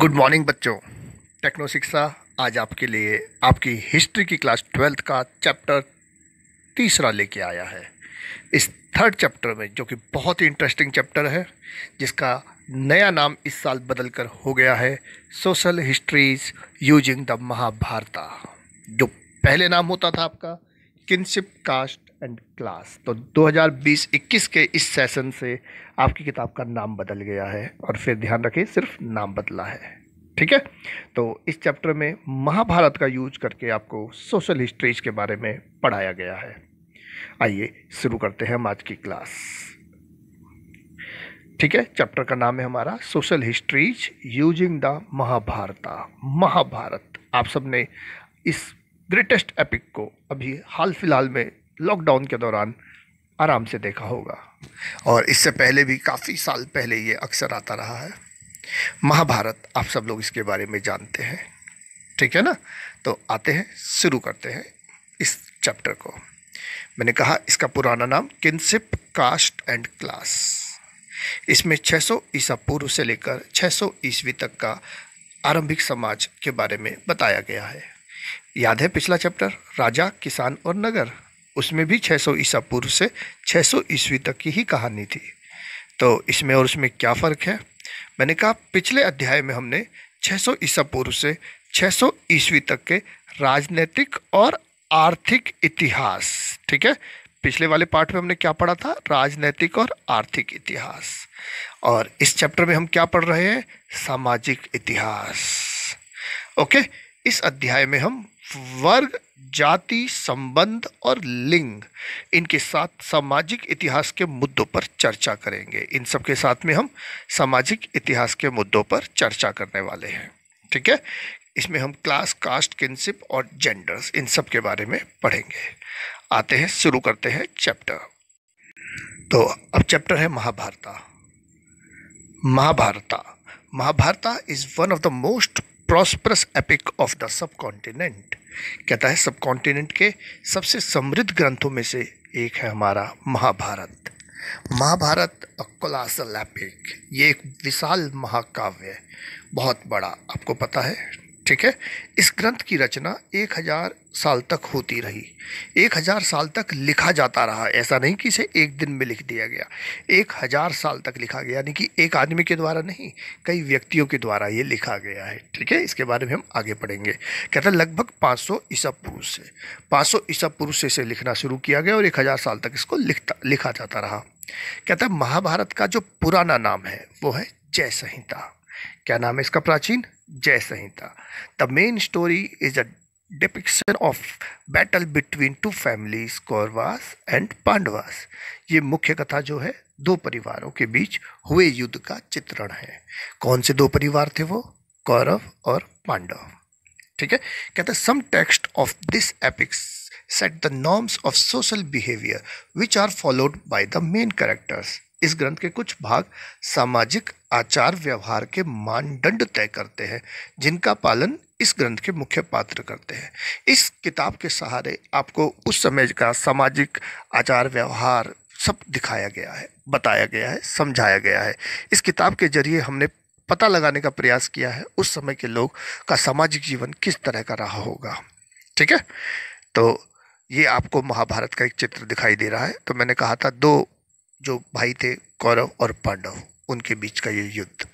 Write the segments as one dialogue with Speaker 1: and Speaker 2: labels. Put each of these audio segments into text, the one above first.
Speaker 1: Good morning बच्चों techno शिक्षा आज आपके लिए आपकी हिस्ट्री की क्लास ट्वेल्थ का चैप्टर तीसरा लेके आया है इस थर्ड चैप्टर में जो कि बहुत ही इंटरेस्टिंग चैप्टर है जिसका नया नाम इस साल बदल कर हो गया है social histories using the Mahabharata जो पहले नाम होता था आपका किनशिप कास्ट एंड क्लास तो 2020-21 के इस सेशन से आपकी किताब का नाम बदल गया है और फिर ध्यान रखें सिर्फ नाम बदला है ठीक है तो इस चैप्टर में महाभारत का यूज करके आपको सोशल हिस्ट्रीज के बारे में पढ़ाया गया है आइए शुरू करते हैं हम आज की क्लास ठीक है चैप्टर का नाम है हमारा social histories using the Mahabharata Mahabharata आप सबने इस ग्रेटेस्ट एपिक को अभी हाल फिलहाल में लॉकडाउन के दौरान आराम से देखा होगा और इससे पहले भी काफ़ी साल पहले ये अक्सर आता रहा है महाभारत आप सब लोग इसके बारे में जानते हैं ठीक है ना तो आते हैं शुरू करते हैं इस चैप्टर को मैंने कहा इसका पुराना नाम किनशिप कास्ट एंड क्लास इसमें 600 ईसा पूर्व से लेकर 600 ईस्वी तक का आरंभिक समाज के बारे में बताया गया है याद है पिछला चैप्टर राजा किसान और नगर उसमें भी 600 ईसा पूर्व से 600 ईस्वी तक की ही कहानी थी तो इसमें और उसमें क्या फ़र्क है मैंने कहा पिछले अध्याय में हमने 600 ईसा पूर्व से 600 ईस्वी तक के राजनीतिक और आर्थिक इतिहास ठीक है पिछले वाले पार्ट में हमने क्या पढ़ा था राजनीतिक और आर्थिक इतिहास और इस चैप्टर में हम क्या पढ़ रहे हैं सामाजिक इतिहास ओके इस अध्याय में हम वर्ग जाति संबंध और लिंग इनके साथ सामाजिक इतिहास के मुद्दों पर चर्चा करेंगे इन सब के साथ में हम सामाजिक इतिहास के मुद्दों पर चर्चा करने वाले हैं ठीक है इसमें हम क्लास कास्ट किनशिप और जेंडर्स इन सब के बारे में पढ़ेंगे आते हैं शुरू करते हैं चैप्टर तो अब चैप्टर है Mahabharata Mahabharata Mahabharata is one of the most prosperous epic of the subcontinent कहता है सब कॉन्टिनेंट के सबसे समृद्ध ग्रंथों में से एक है हमारा महाभारत महाभारत कोलासल एपिक ये एक विशाल महाकाव्य है बहुत बड़ा आपको पता है ठीक है इस ग्रंथ की रचना एक हज़ार साल तक होती रही एक हज़ार साल तक लिखा जाता रहा ऐसा नहीं कि इसे एक दिन में लिख दिया गया एक हज़ार साल तक लिखा गया यानी कि एक आदमी के द्वारा नहीं कई व्यक्तियों के द्वारा ये लिखा गया है ठीक है इसके बारे में हम आगे पढ़ेंगे कहते हैं लगभग 500 सौ ईसा पुरुष से पाँच सौ ईसा पुरुष से इसे लिखना शुरू किया गया और एक हज़ार साल तक इसको लिखता लिखा जाता रहा कहता है महाभारत का जो पुराना नाम है वो है जय संहिता क्या नाम है इसका प्राचीन Jaya Samhita the main story is a depiction of battle between two families Kauravas and Pandavas ये मुख्य कथा जो है दो परिवारों के बीच हुए युद्ध का चित्रण है कौन से दो परिवार थे वो कौरव और पांडव ठीक है कहते हैं some text of this epics set the norms of social behaviour which are followed by the main characters इस ग्रंथ के कुछ भाग सामाजिक आचार व्यवहार के मानदंड तय करते हैं जिनका पालन इस ग्रंथ के मुख्य पात्र करते हैं इस किताब के सहारे आपको उस समय का सामाजिक आचार व्यवहार सब दिखाया गया है बताया गया है समझाया गया है इस किताब के जरिए हमने पता लगाने का प्रयास किया है उस समय के लोग का सामाजिक जीवन किस तरह का रहा होगा ठीक है तो ये आपको महाभारत का एक चित्र दिखाई दे रहा है तो मैंने कहा था दो जो भाई थे कौरव और पांडव उनके बीच का ये युद्ध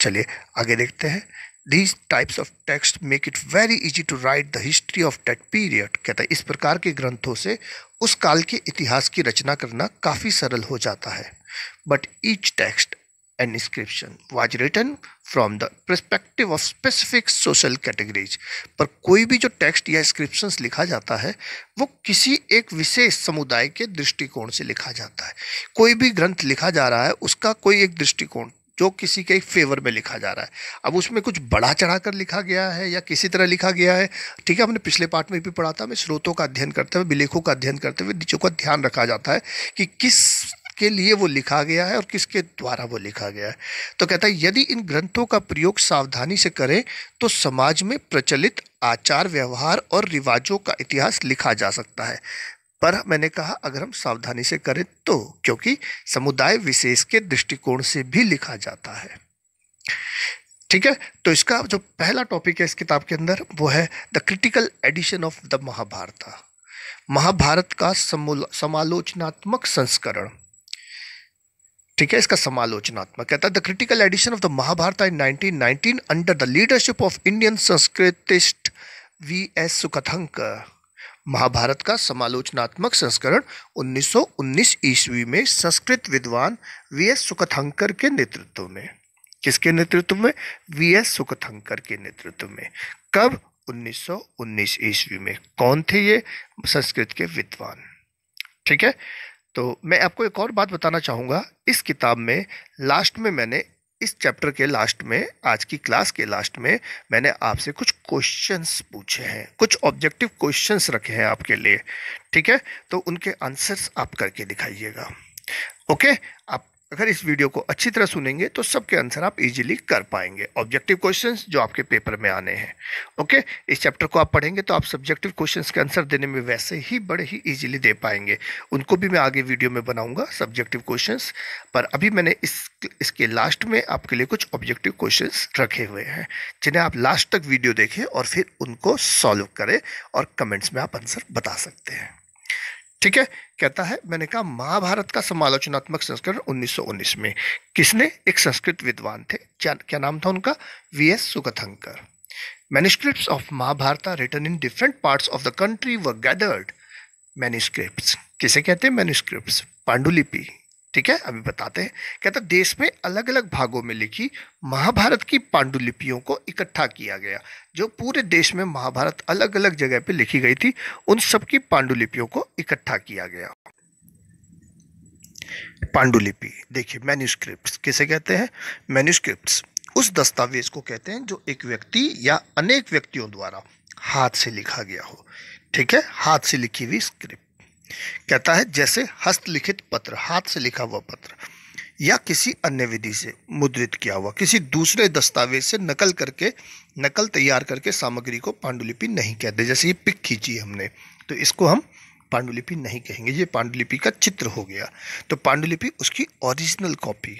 Speaker 1: चलिए आगे देखते हैं these types of text make it very easy to write the history of that period कहता है इस प्रकार के ग्रंथों से उस काल के इतिहास की रचना करना काफ़ी सरल हो जाता है but each text and inscription was written from the perspective of specific social categories पर कोई भी जो टेक्स्ट या इंस्क्रिप्शन लिखा जाता है वो किसी एक विशेष समुदाय के दृष्टिकोण से लिखा जाता है कोई भी ग्रंथ लिखा जा रहा है उसका कोई एक दृष्टिकोण जो किसी के फेवर में लिखा जा रहा है अब उसमें कुछ बढ़ा चढ़ा कर लिखा गया है या किसी तरह लिखा गया है ठीक है हमने पिछले पार्ट में भी पढ़ा था हमें स्रोतों का अध्ययन करते हुए विलेखों का अध्ययन करते हुए नीचों का ध्यान रखा जाता है कि किस किसके लिए वो लिखा गया है और किसके द्वारा वो लिखा गया है तो कहता है यदि इन ग्रंथों का प्रयोग सावधानी से करें तो समाज में प्रचलित आचार व्यवहार और रिवाजों का इतिहास लिखा जा सकता है पर मैंने कहा अगर हम सावधानी से करें तो क्योंकि समुदाय विशेष के दृष्टिकोण से भी लिखा जाता है ठीक है तो इसका जो पहला टॉपिक है इस किताब के अंदर वो है the critical edition of the Mahabharata Mahabharata का समालोचनात्मक संस्करण ठीक है इसका समालोचनात्मक कहता है the critical edition of the Mahabharata in 1919 under the leadership of Indian Sanskritist V S Sukthankar Mahabharata का समालोचनात्मक संस्करण 1919 ईस्वी में संस्कृत विद्वान वी एस सुकथंकर के नेतृत्व में किसके नेतृत्व में वी एस सुकथंकर के नेतृत्व में कब 1919 ईस्वी में कौन थे ये संस्कृत के विद्वान ठीक है तो मैं आपको एक और बात बताना चाहूँगा इस किताब में लास्ट में मैंने इस चैप्टर के लास्ट में आज की क्लास के लास्ट में मैंने आपसे कुछ क्वेश्चंस पूछे हैं कुछ ऑब्जेक्टिव क्वेश्चंस रखे हैं आपके लिए ठीक है तो उनके आंसर्स आप करके दिखाइएगा ओके आप अगर इस वीडियो को अच्छी तरह सुनेंगे तो सबके आंसर आप इजीली कर पाएंगे ऑब्जेक्टिव क्वेश्चंस जो आपके पेपर में आने हैं ओके इस चैप्टर को आप पढ़ेंगे तो आप सब्जेक्टिव क्वेश्चंस के आंसर देने में वैसे ही बड़े ही इजीली दे पाएंगे उनको भी मैं आगे वीडियो में बनाऊंगा सब्जेक्टिव क्वेश्चन पर अभी मैंने इस इसके लास्ट में आपके लिए कुछ ऑब्जेक्टिव क्वेश्चन रखे हुए हैं जिन्हें आप लास्ट तक वीडियो देखें और फिर उनको सॉल्व करें और कमेंट्स में आप आंसर बता सकते हैं ठीक है कहता है मैंने कहा महाभारत का समालोचनात्मक संस्करण 1919 में किसने एक संस्कृत विद्वान थे क्या क्या नाम था उनका V S Sukthankar manuscript of Mahabharata written in different part of the country were gathered manuscript किसे कहते हैं मैनिस्क्रिप्ट पांडुलिपि ठीक है अभी बताते हैं कहता देश में अलग अलग भागों में लिखी महाभारत की पांडुलिपियों को इकट्ठा किया गया जो पूरे देश में महाभारत अलग अलग जगह पे लिखी गई थी उन सबकी पांडुलिपियों को इकट्ठा किया गया पांडुलिपि देखिए मैन्यूस्क्रिप्ट किसे कहते हैं मैन्यूस्क्रिप्ट उस दस्तावेज को कहते हैं जो एक व्यक्ति या अनेक व्यक्तियों द्वारा हाथ से लिखा गया हो ठीक है हाथ से लिखी हुई स्क्रिप्ट कहता है जैसे हस्तलिखित पत्र हाथ से लिखा हुआ पत्र या किसी अन्य विधि से मुद्रित किया हुआ किसी दूसरे दस्तावेज से नकल करके नकल तैयार करके सामग्री को पांडुलिपि नहीं कहते जैसे ये पिक खींची हमने तो इसको हम पांडुलिपि नहीं कहेंगे ये पांडुलिपि का चित्र हो गया तो पांडुलिपि उसकी ओरिजिनल कॉपी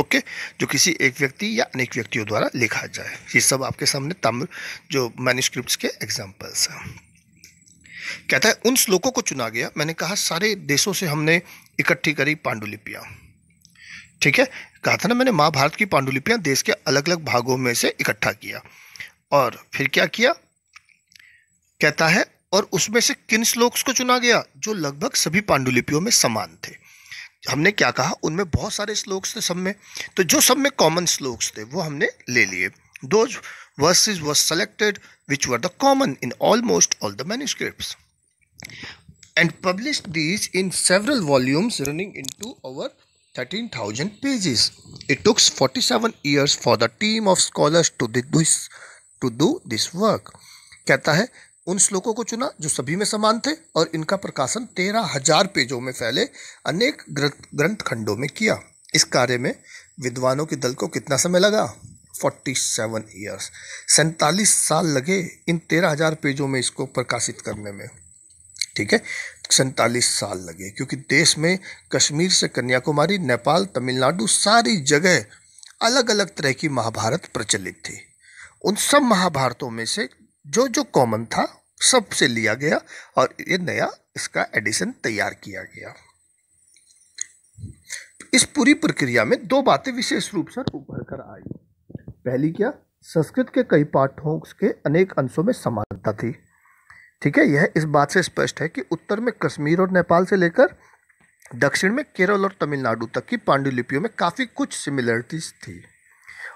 Speaker 1: ओके जो किसी एक व्यक्ति या अनेक व्यक्तियों द्वारा लिखा जाए ये सब आपके सामने तम्र जो मैन्यूस्क्रिप्ट के एग्जाम्पल्स हैं कहता है उन श्लोकों को चुना गया मैंने कहा सारे देशों से हमने इकट्ठी करी पांडुलिपियाँ ठीक है कहा था ना मैंने महाभारत की पांडुलिपियाँ देश के अलग अलग भागों में से इकट्ठा किया और फिर क्या किया कहता है और उसमें से किन श्लोक्स को चुना गया जो लगभग सभी पांडुलिपियों में समान थे हमने क्या कहा उनमें बहुत सारे श्लोक्स थे सब में तो जो सब में कॉमन श्लोक्स थे वो हमने ले लिए दो verses was selected which were the common in almost all the manuscripts and published these in several volumes running into over 13,000 pages. It took 47 years for the team of scholars to do this to do this work. कहता है उन श्लोकों को चुना जो सभी में समान थे और इनका प्रकाशन तेरह हजार पेजों में फैले अनेक ग्रंथ खंडों में किया इस कार्य में विद्वानों के दल को कितना समय लगा 47 ईयर्स सैंतालीस साल लगे इन तेरह हजार पेजों में इसको प्रकाशित करने में ठीक है सैंतालीस साल लगे क्योंकि देश में कश्मीर से कन्याकुमारी नेपाल तमिलनाडु सारी जगह अलग अलग तरह की महाभारत प्रचलित थी उन सब महाभारतों में से जो जो कॉमन था सबसे लिया गया और ये नया इसका एडिशन तैयार किया गया इस पूरी प्रक्रिया में दो बातें विशेष रूप से उभर कर आई पहली क्या संस्कृत के कई पाठों के अनेक अंशों में समानता थी ठीक है यह इस बात से स्पष्ट है कि उत्तर में कश्मीर और नेपाल से लेकर दक्षिण में केरल और तमिलनाडु तक की पांडुलिपियों में काफ़ी कुछ सिमिलरिटीज थी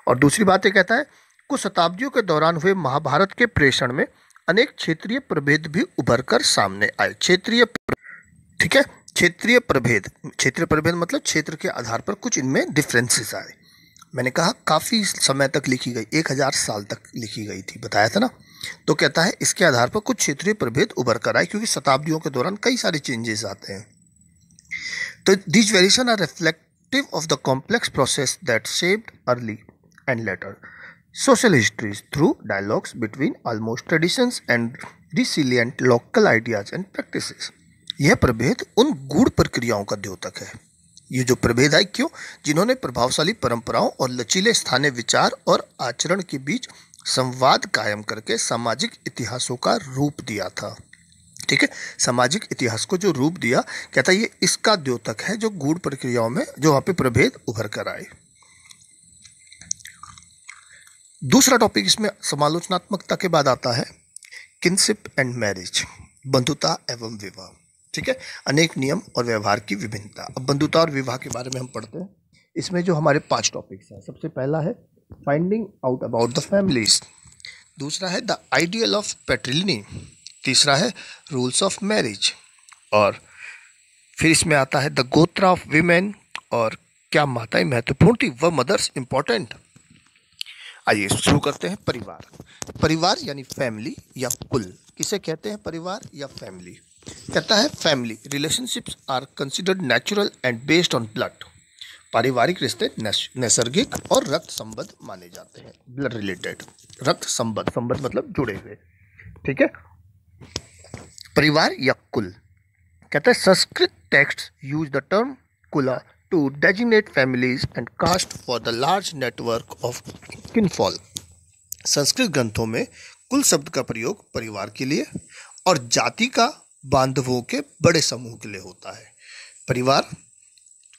Speaker 1: और दूसरी बात यह कहता है कुछ शताब्दियों के दौरान हुए महाभारत के प्रेषण में अनेक क्षेत्रीय प्रभेद भी उभर कर सामने आए क्षेत्रीय ठीक है क्षेत्रीय प्रभेद क्षेत्रीय प्रभेद मतलब क्षेत्र के आधार पर कुछ इनमें डिफ्रेंसेस आए मैंने कहा काफ़ी समय तक लिखी गई एक हज़ार साल तक लिखी गई थी बताया था ना तो कहता है इसके आधार पर कुछ क्षेत्रीय प्रभेद उभर कर आए क्योंकि शताब्दियों के दौरान कई सारे चेंजेस आते हैं तो these variation are reflective of the complex process that saved early and later social histories through dialogues between almost traditions and resilient local ideas and practice यह प्रभेद उन गूढ़ प्रक्रियाओं का द्योतक है ये जो प्रभेद है क्यों जिन्होंने प्रभावशाली परंपराओं और लचीले स्थानीय विचार और आचरण के बीच संवाद कायम करके सामाजिक इतिहासों का रूप दिया था ठीक है सामाजिक इतिहास को जो रूप दिया कहता है ये इसका द्योतक है जो गूढ़ प्रक्रियाओं में जो वहां पे प्रभेद उभर कर आए दूसरा टॉपिक इसमें समालोचनात्मकता के बाद आता है किनशिप एंड मैरिज बंधुता एवं विवाह ठीक है अनेक नियम और व्यवहार की विभिन्नता अब बंधुता और विवाह के बारे में हम पढ़ते हैं इसमें जो हमारे पांच टॉपिक्स हैं सबसे पहला है finding out about the families दूसरा है द आइडियल ऑफ पेट्रिलनी तीसरा है रूल्स ऑफ मैरिज और फिर इसमें आता है द गोत्रा ऑफ वीमेन और क्या माताएं महत्वपूर्ण थी वह मदर्स इंपॉर्टेंट आइए शुरू करते हैं परिवार परिवार यानी फैमिली या कुल किसे कहते हैं परिवार या फैमिली कहता है family relationships are considered natural and based on blood पारिवारिक रिश्ते नैसर्गिक और रक्त संबद्ध माने जाते हैं ब्लड रिलेटेड रक्त संबद्ध संबद्ध मतलब जुड़े हुए ठीक है परिवार या कुल कहते हैं Sanskrit text use the term kula to designate families and caste for the large network of kinfolk Sanskrit ग्रंथों में कुल शब्द का प्रयोग परिवार के लिए और जाति का बांधवों के बड़े समूह के लिए होता है परिवार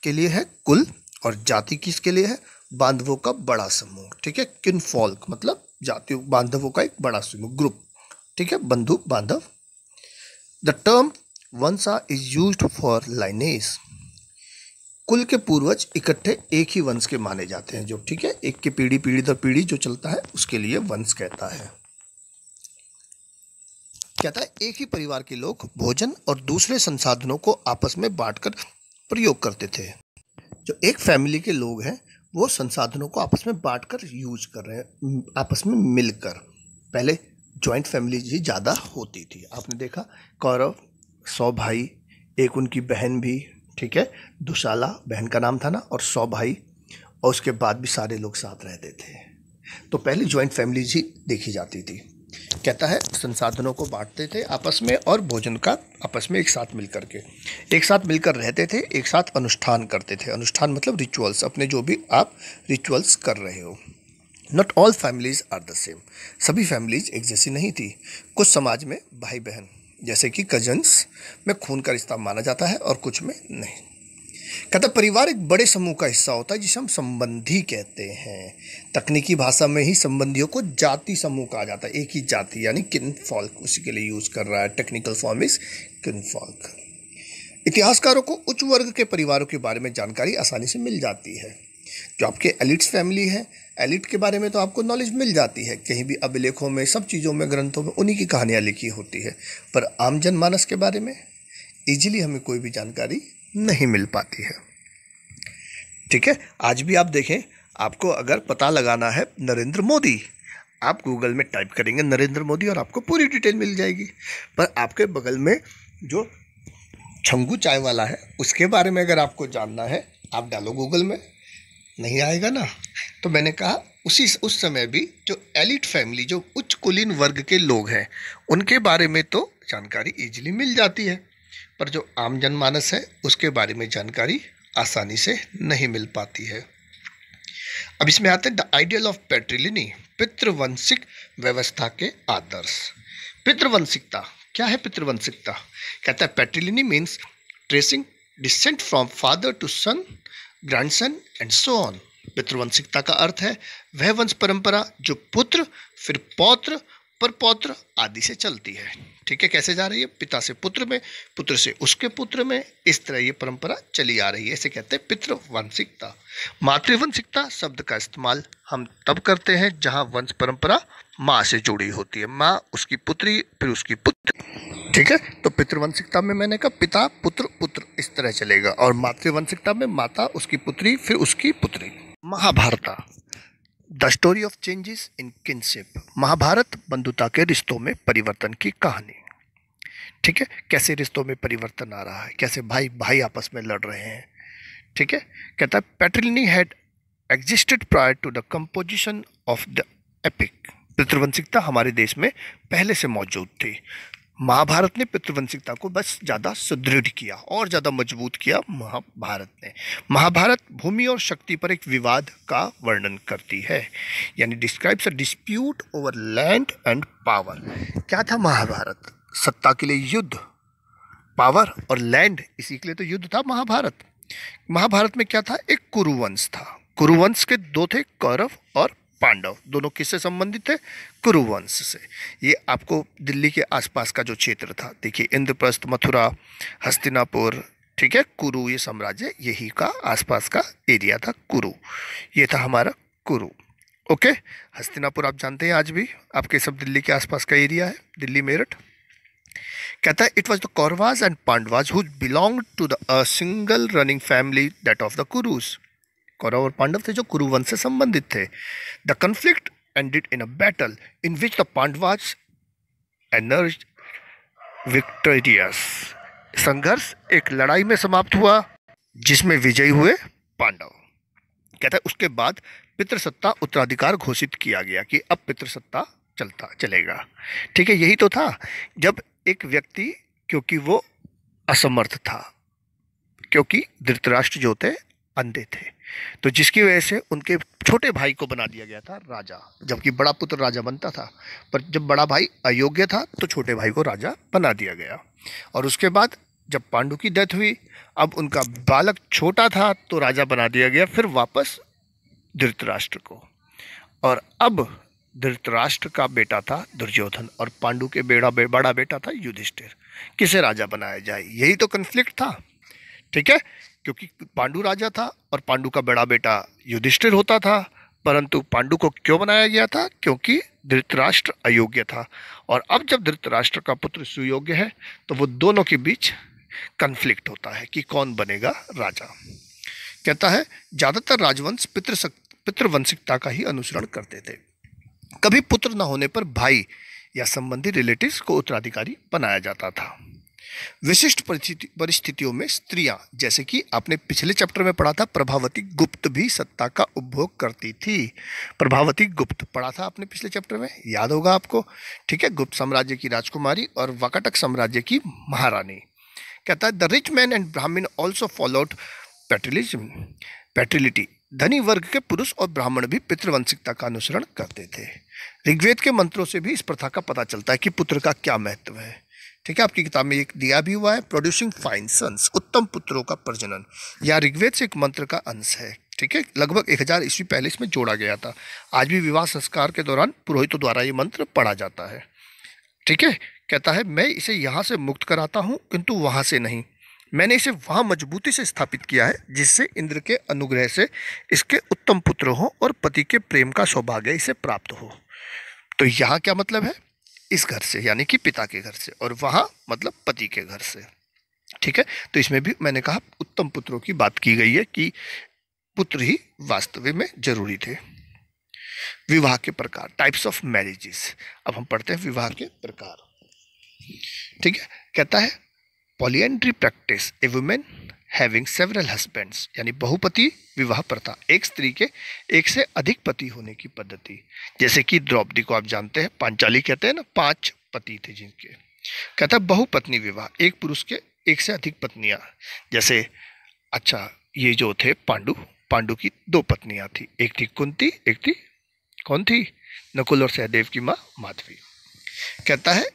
Speaker 1: के लिए है कुल और जाति किसके लिए है बांधवों का बड़ा समूह ठीक है किन फॉल्क मतलब जाति बांधवों का एक बड़ा समूह ग्रुप ठीक है बंधु बांधव the term vamsha is use for lineages कुल के पूर्वज इकट्ठे एक ही वंश के माने जाते हैं जो ठीक है एक के पीढ़ी पीढ़ी दर पीढ़ी जो चलता है उसके लिए वंश कहता है कहता है एक ही परिवार के लोग भोजन और दूसरे संसाधनों को आपस में बांटकर प्रयोग करते थे जो एक फैमिली के लोग हैं वो संसाधनों को आपस में बांट कर यूज कर रहे हैं आपस में मिलकर पहले जॉइंट फैमिली ही ज़्यादा होती थी आपने देखा कौरव सौ भाई एक उनकी बहन भी ठीक है दुशाला बहन का नाम था ना और सौ भाई और उसके बाद भी सारे लोग साथ रहते थे तो पहले जॉइंट फैमिलीज ही देखी जाती थी कहता है संसाधनों को बांटते थे आपस में और भोजन का आपस में एक साथ मिलकर के एक साथ मिलकर रहते थे एक साथ अनुष्ठान करते थे अनुष्ठान मतलब रिचुअल्स अपने जो भी आप रिचुअल्स कर रहे हो not all families are the same सभी फैमिलीज एक जैसी नहीं थी कुछ समाज में भाई बहन जैसे कि कजन्स में खून का रिश्ता माना जाता है और कुछ में नहीं कहता परिवार एक बड़े समूह का हिस्सा होता है जिसे हम संबंधी कहते हैं तकनीकी भाषा में ही संबंधियों को जाति समूह कहा जाता है एक ही जाति यानी किन फॉल्क उसी के लिए यूज़ कर रहा है technical form is kinfolk इतिहासकारों को उच्च वर्ग के परिवारों के बारे में जानकारी आसानी से मिल जाती है जो आपके एलिट्स फैमिली है एलिट के बारे में तो आपको नॉलेज मिल जाती है कहीं भी अभिलेखों में सब चीज़ों में ग्रंथों में उन्हीं की कहानियाँ लिखी होती है पर आम जनमानस के बारे में ईजिली हमें कोई भी जानकारी नहीं मिल पाती है ठीक है आज भी आप देखें आपको अगर पता लगाना है नरेंद्र मोदी आप गूगल में टाइप करेंगे नरेंद्र मोदी और आपको पूरी डिटेल मिल जाएगी पर आपके बगल में जो छंगू चाय वाला है उसके बारे में अगर आपको जानना है आप डालो गूगल में नहीं आएगा ना तो मैंने कहा उसी उस समय भी जो एलिट फैमिली जो उच्च कुलीन वर्ग के लोग हैं उनके बारे में तो जानकारी इजीली मिल जाती है पर जो आम जनमानस है उसके बारे में जानकारी आसानी से नहीं मिल पाती है अब इसमें आते हैं द आइडियल ऑफ पेट्रिलिनी पितृवंशिक व्यवस्था के आदर्श पितृवंशिकता क्या है पितृवंशिकता कहता है patriliny means tracing descent from father to son son and so on पितृवंशिकता का अर्थ है वह वंश परंपरा जो पुत्र फिर पौत्र पर पौत्र आदि से चलती है ठीक है कैसे जा रही है पिता से पुत्र में पुत्र से उसके पुत्र में इस तरह ये परंपरा चली आ रही है इसे कहते हैं पितृवंशिकता मातृवंशिकता शब्द का इस्तेमाल हम तब करते हैं जहाँ वंश परंपरा माँ से जुड़ी होती है माँ उसकी पुत्री फिर उसकी पुत्री ठीक है तो पितृवंशिकता में मैंने कहा पिता पुत्र पुत्र इस तरह चलेगा और मातृवंशिकता में माता उसकी पुत्री फिर उसकी पुत्री Mahabharata the story of changes in kinship Mahabharata बंधुता के रिश्तों में परिवर्तन की कहानी ठीक है कैसे रिश्तों में परिवर्तन आ रहा है कैसे भाई भाई आपस में लड़ रहे हैं ठीक है कहता है patriliny had existed prior to the composition of the epic पितृवंशिकता हमारे देश में पहले से मौजूद थी महाभारत ने पितृवंशिकता को बस ज़्यादा सुदृढ़ किया और ज़्यादा मजबूत किया महाभारत ने महाभारत भूमि और शक्ति पर एक विवाद का वर्णन करती है यानी describes a dispute over land and power क्या था महाभारत सत्ता के लिए युद्ध पावर और लैंड इसी के लिए तो युद्ध था महाभारत महाभारत में क्या था एक कुरुवंश था कुरुवंश के दो थे कौरव पांडव दोनों किससे संबंधित थे कुरुवंश से ये आपको दिल्ली के आसपास का जो क्षेत्र था देखिए इंद्रप्रस्थ मथुरा हस्तिनापुर ठीक है कुरु ये साम्राज्य यही का आसपास का एरिया था कुरु ये था हमारा कुरु ओके हस्तिनापुर आप जानते हैं आज भी आपके सब दिल्ली के आसपास का एरिया है दिल्ली मेरठ कहता है it was the Kauravas and Pandavas who belong to the single running family that of the Kurus Kaurava और पांडव थे जो कुरुवंश से संबंधित थे the conflict ended in a battle in which the Pandavas emerged victorious संघर्ष एक लड़ाई में समाप्त हुआ जिसमें विजयी हुए पांडव कहता है उसके बाद पितृसत्ता उत्तराधिकार घोषित किया गया कि अब पितृसत्ता चलता चलेगा ठीक है यही तो था जब एक व्यक्ति क्योंकि वो असमर्थ था क्योंकि धृतराष्ट्र जो थे अंधे थे तो जिसकी वजह से उनके छोटे भाई को बना दिया गया था राजा जबकि बड़ा पुत्र राजा बनता था पर जब बड़ा भाई अयोग्य था तो छोटे भाई को राजा बना दिया गया और उसके बाद जब पांडु की डेथ हुई अब उनका बालक छोटा था तो राजा बना दिया गया फिर वापस धृतराष्ट्र को और अब धृतराष्ट्र का बेटा था दुर्योधन और पांडु के बेड़ा बे, बड़ा बेटा था युधिष्ठिर किसे राजा बनाया जाए यही तो कन्फ्लिक्ट था ठीक है क्योंकि पांडु राजा था और पांडु का बड़ा बेटा युधिष्ठिर होता था परंतु पांडु को क्यों बनाया गया था क्योंकि धृतराष्ट्र अयोग्य था और अब जब धृतराष्ट्र का पुत्र सुयोग्य है तो वो दोनों के बीच कन्फ्लिक्ट होता है कि कौन बनेगा राजा कहता है ज़्यादातर राजवंश पितृ पितृवंशिकता का ही अनुसरण करते थे कभी पुत्र न होने पर भाई या संबंधी रिलेटिव्स को उत्तराधिकारी बनाया जाता था विशिष्ट परिस्थितियों में स्त्रियां जैसे कि आपने पिछले चैप्टर में पढ़ा था प्रभावती गुप्त भी सत्ता का उपभोग करती थी प्रभावती गुप्त पढ़ा था आपने पिछले चैप्टर में याद होगा आपको ठीक है गुप्त साम्राज्य की राजकुमारी और वाकटक साम्राज्य की महारानी कहता है the rich man and Brahmin also followed patriliny patriliny धनी वर्ग के पुरुष और ब्राह्मण भी पितृवंशिकता का अनुसरण करते थे ऋग्वेद के मंत्रों से भी इस प्रथा का पता चलता है कि पुत्र का क्या महत्व है ठीक है आपकी किताब में एक दिया भी हुआ है प्रोड्यूसिंग फाइन सन्स उत्तम पुत्रों का प्रजनन या ऋग्वेद से एक मंत्र का अंश है ठीक है लगभग एक हज़ार ईस्वी पहले इसमें जोड़ा गया था आज भी विवाह संस्कार के दौरान पुरोहितों द्वारा ये मंत्र पढ़ा जाता है ठीक है कहता है मैं इसे यहाँ से मुक्त कराता हूँ किंतु वहाँ से नहीं मैंने इसे वहाँ मजबूती से स्थापित किया है जिससे इंद्र के अनुग्रह से इसके उत्तम पुत्र हों और पति के प्रेम का सौभाग्य इसे प्राप्त हो तो यहाँ क्या मतलब है इस घर से यानी कि पिता के घर से और वहाँ मतलब पति के घर से ठीक है तो इसमें भी मैंने कहा उत्तम पुत्रों की बात की गई है कि पुत्र ही वास्तव में जरूरी थे विवाह के प्रकार टाइप्स ऑफ मैरिजेस अब हम पढ़ते हैं विवाह के प्रकार ठीक है कहता है polyandry practice a women having several husbands यानी बहुपति विवाह प्रथा एक स्त्री के एक से अधिक पति होने की पद्धति जैसे कि द्रौपदी को आप जानते हैं पांचाली कहते हैं ना पांच पति थे जिनके कहता बहुपत्नी विवाह एक पुरुष के एक से अधिक पत्नियां जैसे अच्छा ये जो थे पांडु पांडु की दो पत्नियां थी एक थी कुंती एक थी कौन थी नकुल और सहदेव की माँ माधवी कहता है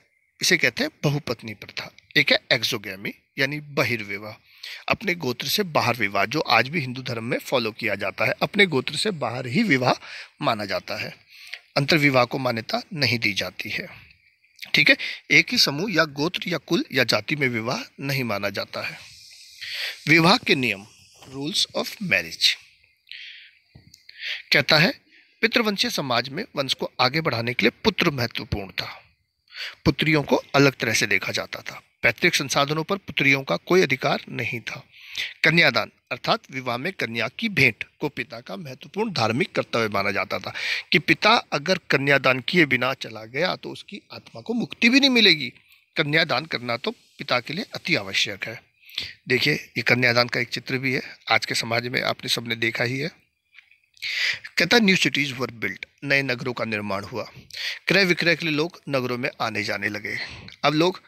Speaker 1: इसे कहते हैं बहुपत्नी प्रथा एक है एक्सोगैमी यानी बहिर्विवाह अपने गोत्र से बाहर विवाह जो आज भी हिंदू धर्म में फॉलो किया जाता है अपने गोत्र से बाहर ही विवाह माना जाता है अंतर्विवाह को मान्यता नहीं दी जाती है ठीक है एक ही समूह या गोत्र या कुल या जाति में विवाह नहीं माना जाता है विवाह के नियम रूल्स ऑफ मैरिज कहता है पितृवंशीय समाज में वंश को आगे बढ़ाने के लिए पुत्र महत्वपूर्ण था पुत्रियों को अलग तरह से देखा जाता था पैतृक संसाधनों पर पुत्रियों का कोई अधिकार नहीं था कन्यादान अर्थात विवाह में कन्या की भेंट को पिता का महत्वपूर्ण धार्मिक कर्तव्य माना जाता था कि पिता अगर कन्यादान किए बिना चला गया तो उसकी आत्मा को मुक्ति भी नहीं मिलेगी कन्यादान करना तो पिता के लिए अति आवश्यक है देखिए ये कन्यादान का एक चित्र भी है आज के समाज में आपने सबने देखा ही है कहता न्यू सिटीज़ वर बिल्ट नए नगरों का निर्माण हुआ क्रय विक्रय के लिए लोग नगरों में आने जाने लगे अब लोग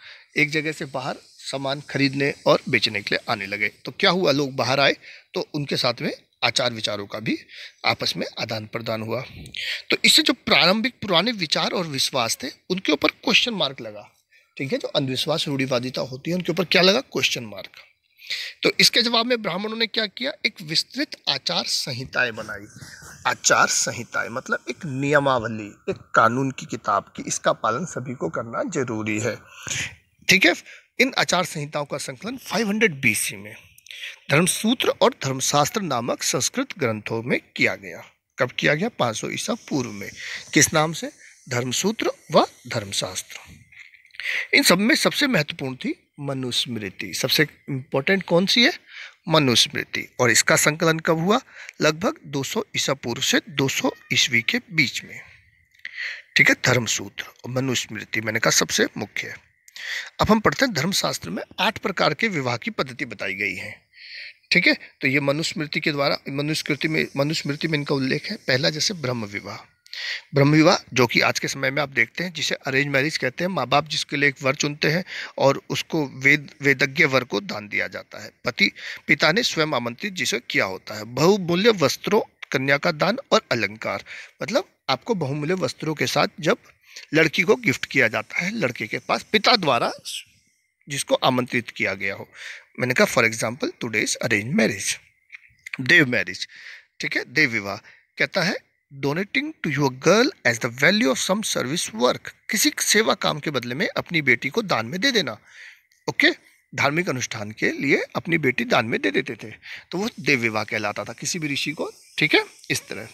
Speaker 1: एक जगह से बाहर सामान खरीदने और बेचने के लिए आने लगे तो क्या हुआ लोग बाहर आए तो उनके साथ में आचार विचारों का भी आपस में आदान प्रदान हुआ तो इससे जो प्रारंभिक पुराने विचार और विश्वास थे उनके ऊपर क्वेश्चन मार्क लगा ठीक है जो अंधविश्वास रूढ़िवादिता होती है उनके ऊपर क्या लगा क्वेश्चन मार्क तो इसके जवाब में ब्राह्मणों ने क्या किया एक विस्तृत आचार संहिताएं बनाई आचार संहिताएं मतलब एक नियमावली एक कानून की किताब की इसका पालन सभी को करना जरूरी है ठीक है इन आचार संहिताओं का संकलन 500 हंड्रेड बीसी में धर्मसूत्र और धर्मशास्त्र नामक संस्कृत ग्रंथों में किया गया कब किया गया 500 सौ ईसा पूर्व में किस नाम से धर्मसूत्र व धर्मशास्त्र इन सब में सबसे महत्वपूर्ण थी मनुस्मृति सबसे इम्पोर्टेंट कौन सी है मनुस्मृति और इसका संकलन कब हुआ लगभग 200 ईसा पूर्व से 200 ईस्वी के बीच में ठीक है धर्मसूत्र और मनुस्मृति मैंने कहा सबसे मुख्य है अब हम पढ़ते हैं धर्मशास्त्र में आठ प्रकार के विवाह की पद्धति बताई गई है ठीक है तो ये मनुस्मृति के द्वारा मनुस्मृति में मनुस्मृति में इनका उल्लेख है पहला जैसे ब्रह्म विवाह ब्रह्म विवाह जो कि आज के समय में आप देखते हैं जिसे अरेंज मैरिज कहते हैं माँ बाप जिसके लिए एक वर चुनते हैं और उसको वेद वेदज्ञ वर को दान दिया जाता है पति पिता ने स्वयं आमंत्रित जिसे किया होता है बहुमूल्य वस्त्रों कन्या का दान और अलंकार मतलब आपको बहुमूल्य वस्त्रों के साथ जब लड़की को गिफ्ट किया जाता है लड़के के पास पिता द्वारा जिसको आमंत्रित किया गया हो मैंने कहा for example today's arrange marriage deva marriage ठीक है देव विवाह कहता है donating to your girl as the value of some service work किसी सेवा काम के बदले में अपनी बेटी को दान में दे देना ओके okay? धार्मिक अनुष्ठान के लिए अपनी बेटी दान में दे देते थे तो वो देव विवाह कहलाता था किसी भी ऋषि को ठीक है इस तरह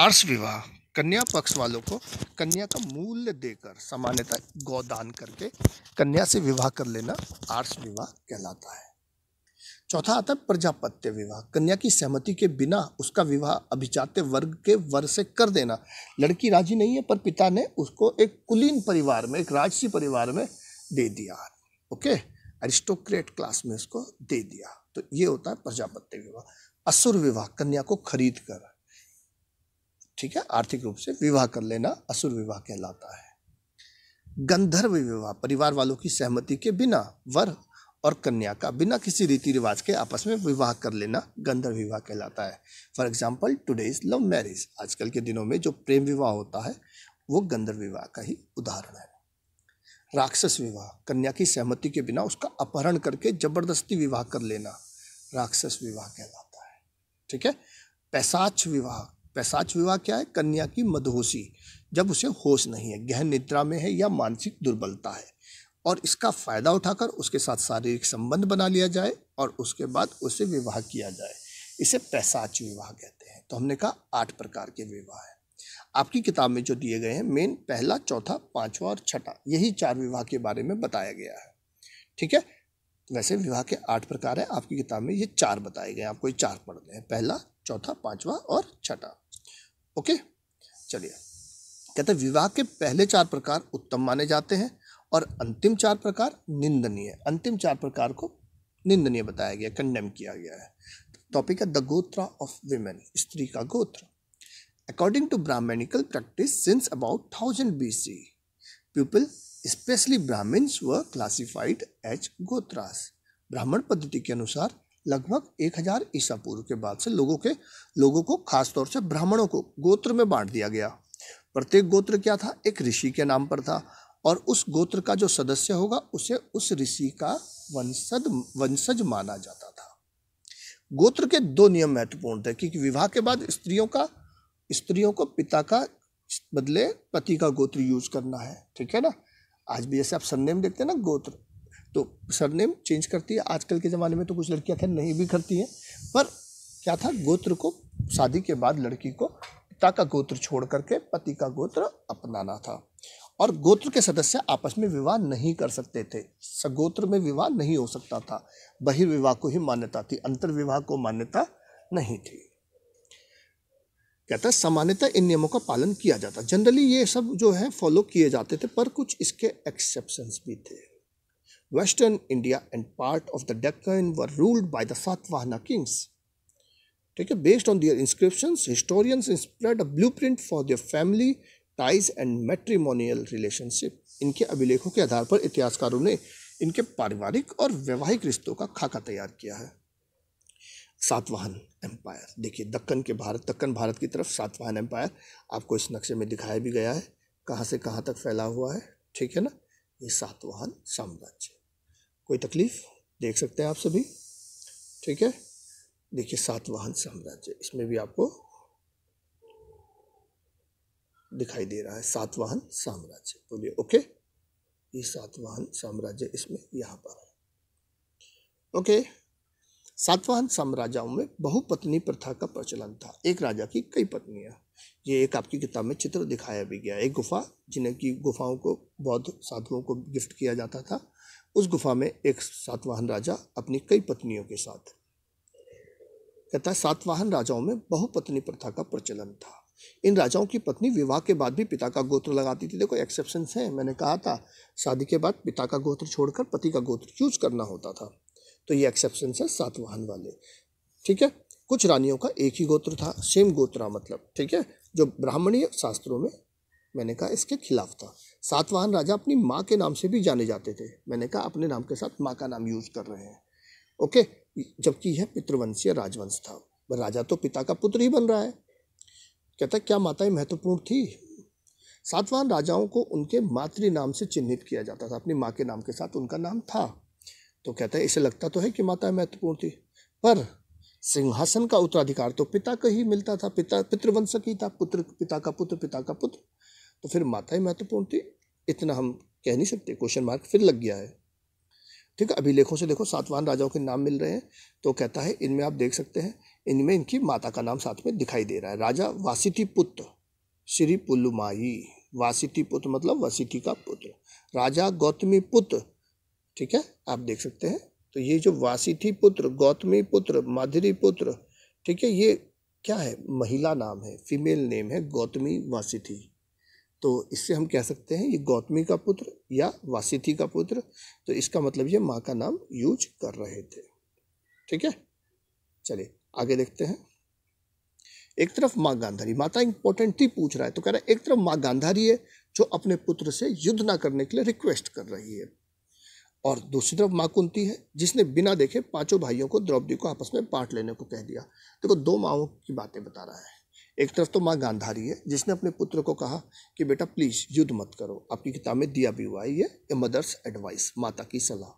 Speaker 1: आर्स विवाह कन्या पक्ष वालों को कन्या का मूल्य देकर सामान्यतः गौदान करके कन्या से विवाह कर लेना आर्स विवाह कहलाता है चौथा आता है प्रजापत्य विवाह कन्या की सहमति के बिना उसका विवाह अभिजात वर्ग के वर से कर देना लड़की राजी नहीं है पर पिता ने उसको एक कुलीन परिवार में एक राजसी परिवार में दे दिया ओके एरिस्टोक्रेट क्लास में उसको दे दिया तो ये होता है प्रजापत्य विवाह असुर विवाह कन्या को खरीद कर ठीक है आर्थिक रूप से विवाह कर लेना असुर विवाह कहलाता है गंधर्व विवाह परिवार वालों की सहमति के बिना वर और कन्या का बिना किसी रीति रिवाज के आपस में विवाह कर लेना गंधर्व विवाह कहलाता है for example today is love marriage आजकल के दिनों में जो प्रेम विवाह होता है वो गंधर्व विवाह का ही उदाहरण है राक्षस विवाह कन्या की सहमति के बिना उसका अपहरण करके जबरदस्ती विवाह कर लेना राक्षस विवाह कहलाता है ठीक है पैसाच विवाह पैसाच विवाह क्या है कन्या की मदहोशी जब उसे होश नहीं है गहन निद्रा में है या मानसिक दुर्बलता है और इसका फ़ायदा उठाकर उसके साथ शारीरिक संबंध बना लिया जाए और उसके बाद उसे विवाह किया जाए इसे पैसाच विवाह कहते हैं तो हमने कहा आठ प्रकार के विवाह हैं आपकी किताब में जो दिए गए हैं मेन पहला चौथा पांचवा और छठा यही चार विवाह के बारे में बताया गया है ठीक है वैसे विवाह के आठ प्रकार हैं आपकी किताब में ये चार बताए गए आपको ये चार पढ़ने हैं पहला चौथा पाँचवा और छठा ओके चलिए कहते विवाह के पहले चार प्रकार उत्तम माने जाते हैं और अंतिम चार प्रकार निंदनीय अंतिम चार प्रकार को निंदनीय बताया गया कंडेम किया गया है टॉपिक है द गोत्रा ऑफ विमेन स्त्री का गोत्र according to Brahmanical practice since about thousand B C people especially Brahmans were classified as gotras ब्राह्मण पद्धति के अनुसार लगभग एक हजार ईसा पूर्व के बाद से लोगों के लोगों को खासतौर से ब्राह्मणों को गोत्र में बांट दिया गया प्रत्येक गोत्र क्या था एक ऋषि के नाम पर था और उस गोत्र का जो सदस्य होगा उसे उस ऋषि का वंशज वंशज माना जाता था गोत्र के दो नियम महत्वपूर्ण थे क्योंकि विवाह के बाद स्त्रियों का स्त्रियों को पिता का बदले पति का गोत्र यूज करना है ठीक है ना आज भी जैसे आप सरनेम देखते हैं ना गोत्र तो सरनेम चेंज करती है आजकल के ज़माने में तो कुछ लड़कियां खैर नहीं भी करती हैं पर क्या था गोत्र को शादी के बाद लड़की को पिता का गोत्र छोड़ करके पति का गोत्र अपनाना था और गोत्र के सदस्य आपस में विवाह नहीं कर सकते थे सगोत्र में विवाह नहीं हो सकता था बहिर्विवाह को ही मान्यता थी अंतर्विवाह को मान्यता नहीं थी कहता है सामान्यतः इन नियमों का पालन किया जाता जनरली ये सब जो है फॉलो किए जाते थे पर कुछ इसके एक्सेप्शंस भी थे western India and part of the Deccan were ruled by the Satavahana kings ठीक है based on their inscription historians spread a blueprint for their family ties and matrimonial relationship इनके अभिलेखों के आधार पर इतिहासकारों ने इनके पारिवारिक और वैवाहिक रिश्तों का खाका तैयार किया है सातवाहन एम्पायर देखिए दक्कन के भारत दक्कन भारत की तरफ सातवाहन एम्पायर आपको इस नक्शे में दिखाया भी गया है कहाँ से कहाँ तक फैला हुआ है ठीक है ना ये सातवाहन साम्राज्य कोई तकलीफ देख सकते हैं आप सभी ठीक है देखिए सातवाहन साम्राज्य इसमें भी आपको दिखाई दे रहा है सातवाहन साम्राज्य बोलिए ओके ये सातवाहन साम्राज्य इसमें यहाँ पर है ओके सातवाहन साम्राज्यों में बहुपत्नी प्रथा का प्रचलन था एक राजा की कई पत्नियां ये एक आपकी किताब में चित्र दिखाया भी गया एक गुफा जिन्हें की गुफाओं को बौद्ध साधुओं को गिफ्ट किया जाता था उस गुफा में एक सातवाहन राजा अपनी कई पत्नियों के साथ कहता है सातवाहन राजाओं में बहुपत्नी प्रथा का प्रचलन था इन राजाओं की पत्नी विवाह के बाद भी पिता का गोत्र लगाती थी देखो एक्सेप्शन है मैंने कहा था शादी के बाद पिता का गोत्र छोड़कर पति का गोत्र चूज करना होता था तो ये एक्सेप्शन है सातवाहन वाले ठीक है कुछ रानियों का एक ही गोत्र था सेम गोत्रा मतलब ठीक है जो ब्राह्मणीय शास्त्रों में मैंने कहा इसके खिलाफ था सातवाहन राजा अपनी माँ के नाम से भी जाने जाते थे मैंने कहा अपने नाम के साथ माँ का नाम यूज कर रहे हैं ओके जबकि यह पितृवंशीय राजवंश था राजा तो पिता का पुत्र ही बन रहा है कहता है क्या माताएं महत्वपूर्ण थी सातवान राजाओं को उनके मातृ नाम से चिन्हित किया जाता था अपनी माँ के नाम के साथ उनका नाम था तो कहता है इसे लगता तो है कि माताएं महत्वपूर्ण थी पर सिंहासन का उत्तराधिकार तो पिता का ही मिलता था पिता पितृवंशक ही था पुत्र पिता का पुत्र पिता का पुत्र तो फिर माताएं महत्वपूर्ण थी इतना हम कह नहीं सकते क्वेश्चन मार्क फिर लग गया है ठीक है अभिलेखों से देखो सातवान राजाओं के नाम मिल रहे हैं तो कहता है इनमें आप देख सकते हैं इनमें इनकी माता का नाम साथ में दिखाई दे रहा है राजा वासिति पुत्र श्री पुलुमाई वासिति पुत्र मतलब वसिति का पुत्र राजा गौतमी पुत्र ठीक है आप देख सकते हैं तो ये जो वासिथी पुत्र गौतमी पुत्र माधुरी पुत्र ठीक है ये क्या है महिला नाम है फीमेल नेम है गौतमी वासिथी तो इससे हम कह सकते हैं ये गौतमी का पुत्र या वासिथी का पुत्र तो इसका मतलब ये माँ का नाम यूज कर रहे थे ठीक है चलिए आगे देखते हैं एक तरफ माँ गांधारी माता इंपॉर्टेंट पूछ रहा है तो कह रहा है एक तरफ माँ गांधारी है जो अपने पुत्र से युद्ध ना करने के लिए रिक्वेस्ट कर रही है और दूसरी तरफ माँ कुंती है जिसने बिना देखे पांचों भाइयों को द्रौपदी को आपस में बांट लेने को कह दिया देखो दो माओं की बातें बता रहा है एक तरफ तो माँ गांधारी है जिसने अपने पुत्र को कहा कि बेटा प्लीज़ युद्ध मत करो आपकी किताब में दिया भी हुआ है ये मदर्स एडवाइस माता की सलाह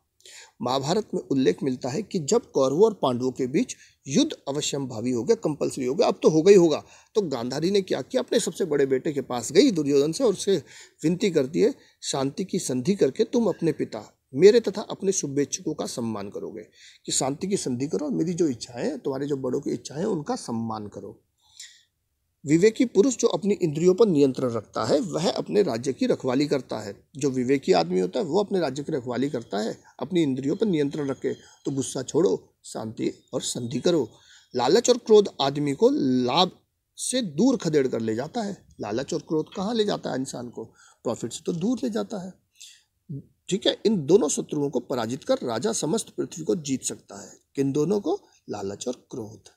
Speaker 1: महाभारत में उल्लेख मिलता है कि जब कौरवों और पांडवों के बीच युद्ध अवश्यम भावी हो गया कंपलसरी हो गया अब तो हो गई होगा तो गांधारी ने क्या किया अपने सबसे बड़े बेटे के पास गई दुर्योधन से और उसे विनती करती है शांति की संधि करके तुम अपने पिता मेरे तथा अपने शुभेच्छुकों का सम्मान करोगे कि शांति की संधि करो मेरी जो इच्छाएं तुम्हारे जो बड़ों की इच्छाएं उनका सम्मान करो विवेकी पुरुष जो अपनी इंद्रियों पर नियंत्रण रखता है वह अपने राज्य की रखवाली करता है जो विवेकी आदमी होता है वो अपने राज्य की रखवाली करता है अपनी इंद्रियों पर नियंत्रण रखे तो गुस्सा छोड़ो शांति और संधि करो लालच और क्रोध आदमी को लाभ से दूर खदेड़ कर ले जाता है लालच और क्रोध कहाँ ले जाता है इंसान को प्रॉफिट से तो दूर ले जाता है ठीक है इन दोनों शत्रुओं को पराजित कर राजा समस्त पृथ्वी को जीत सकता है किन दोनों को लालच और क्रोध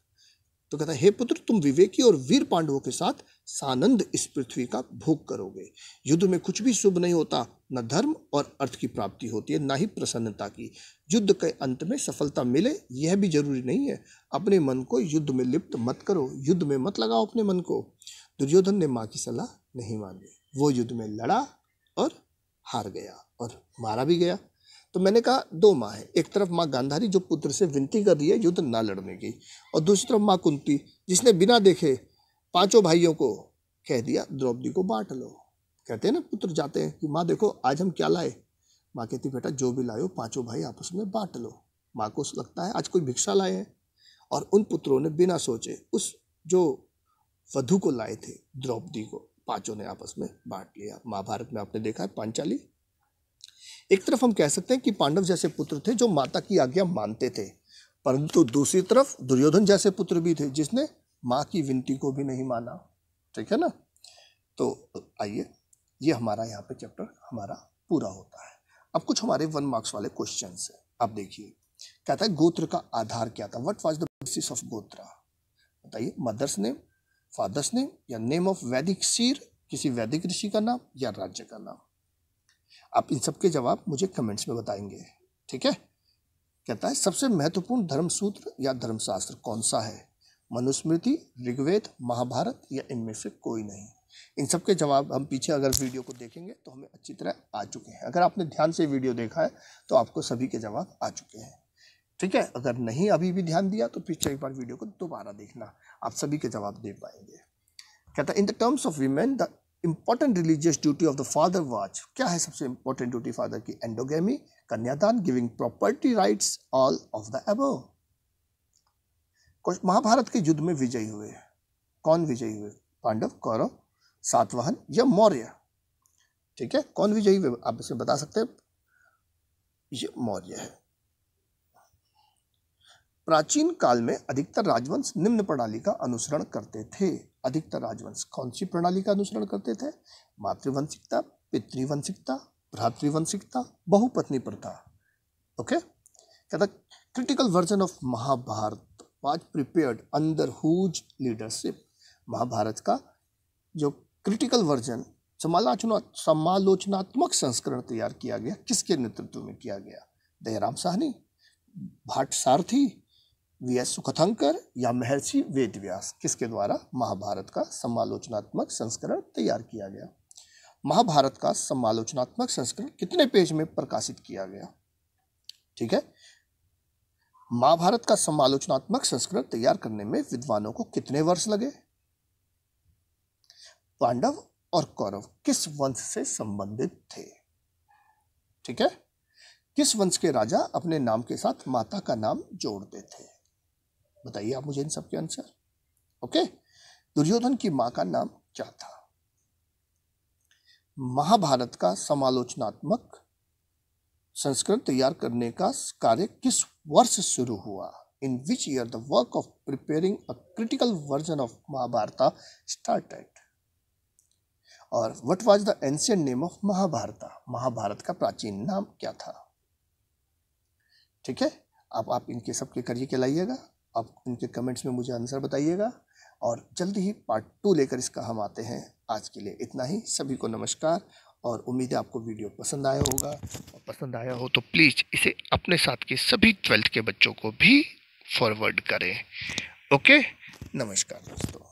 Speaker 1: तो कहता है हे पुत्र तुम विवेकी और वीर पांडवों के साथ सानंद इस पृथ्वी का भोग करोगे युद्ध में कुछ भी शुभ नहीं होता न धर्म और अर्थ की प्राप्ति होती है ना ही प्रसन्नता की युद्ध के अंत में सफलता मिले यह भी जरूरी नहीं है अपने मन को युद्ध में लिप्त मत करो युद्ध में मत लगाओ अपने मन को दुर्योधन ने माँ की सलाह नहीं मानी वो युद्ध में लड़ा और हार गया और मारा भी गया तो मैंने कहा दो माँ है एक तरफ माँ गांधारी जो पुत्र से विनती कर रही है युद्ध ना लड़ने की और दूसरी तरफ माँ कुंती जिसने बिना देखे पांचों भाइयों को कह दिया द्रौपदी को बांट लो कहते हैं ना पुत्र जाते हैं कि माँ देखो आज हम क्या लाए माँ कहती बेटा जो भी लाए हो पाँचों भाई आपस में बांट लो माँ को लगता है आज कोई भिक्षा लाए हैं और उन पुत्रों ने बिना सोचे उस जो वधु को लाए थे द्रौपदी को पांचों ने आपस में बांट लिया महाभारत में आपने देखा है पांचाली एक तरफ हम कह सकते हैं कि पांडव जैसे पुत्र थे जो माता की आज्ञा मानते थे परंतु दूसरी तरफ दुर्योधन जैसे पुत्र भी थे जिसने माँ की विनती को भी नहीं माना ठीक है ना तो आइए ये हमारा यहाँ पे चैप्टर हमारा पूरा होता है अब कुछ हमारे वन मार्क्स वाले क्वेश्चन है आप देखिए कहता है गोत्र का आधार क्या था what was the basis of gotra बताइए मदर्स नेम फादर्स नेम या नेम ऑफ वैदिक सीर किसी वैदिक ऋषि का नाम या राज्य का नाम आप इन सब के जवाब मुझे कमेंट्स में बताएंगे ठीक है कहता है सबसे महत्वपूर्ण धर्म सूत्र या धर्मशास्त्र कौन सा है मनुस्मृति ऋग्वेद महाभारत या इनमें से कोई नहीं इन सब के जवाब हम पीछे अगर वीडियो को देखेंगे तो हमें अच्छी तरह आ चुके हैं अगर आपने ध्यान से वीडियो देखा है तो आपको सभी के जवाब आ चुके हैं ठीक है अगर नहीं अभी भी ध्यान दिया तो पीछे एक बार वीडियो को दोबारा देखना आप सभी के जवाब दे पाएंगे कहता in the terms of women the important religious duty of the father was क्या है सबसे इंपॉर्टेंट ड्यूटी फादर की endogamy kanyadan giving property rights all of the above Mahabharata के युद्ध में विजयी हुए कौन विजयी हुए पांडव कौरव सातवाहन या मौर्य ठीक है कौन विजयी हुए आप इसमें बता सकते हैं ये मौर्य है प्राचीन काल में अधिकतर राजवंश निम्न प्रणाली का अनुसरण करते थे अधिकतर राजवंश कौन सी प्रणाली का अनुसरण करते थे मातृवंशिकता पितृवंशिकता भ्रातृवंशिकता बहुपत्नी प्रथा ओके कहता critical version of Mahabharata was prepared under whose leadership Mahabharata का जो क्रिटिकल वर्जन समालोचना समालोचनात्मक संस्करण तैयार किया गया किसके नेतृत्व में किया गया दयाराम साहनी भाट सारथी वी एस सुखथंकर या महर्षि वेदव्यास किसके द्वारा महाभारत का समालोचनात्मक संस्करण तैयार किया गया महाभारत का समालोचनात्मक संस्करण कितने पेज में प्रकाशित किया गया ठीक है महाभारत का समालोचनात्मक संस्करण तैयार करने में विद्वानों को कितने वर्ष लगे पांडव और कौरव किस वंश से संबंधित थे ठीक है किस वंश के राजा अपने नाम के साथ माता का नाम जोड़ते थे बताइए आप मुझे इन सब के आंसर ओके दुर्योधन की मां का नाम क्या था महाभारत का समालोचनात्मक संस्करण तैयार करने का कार्य किस वर्ष शुरू हुआ in which year the work of preparing a critical version of Mahabharata started. और what was the ancient name of Mahabharata Mahabharata का प्राचीन नाम क्या था ठीक है अब आप इनके सबके करिए के लाइएगा आप उनके कमेंट्स में मुझे आंसर बताइएगा और जल्दी ही पार्ट टू लेकर इसका हम आते हैं आज के लिए इतना ही सभी को नमस्कार और उम्मीद है आपको वीडियो पसंद आया होगा और पसंद आया हो तो प्लीज़ इसे अपने साथ के सभी ट्वेल्थ के बच्चों को भी फॉरवर्ड करें ओके नमस्कार दोस्तों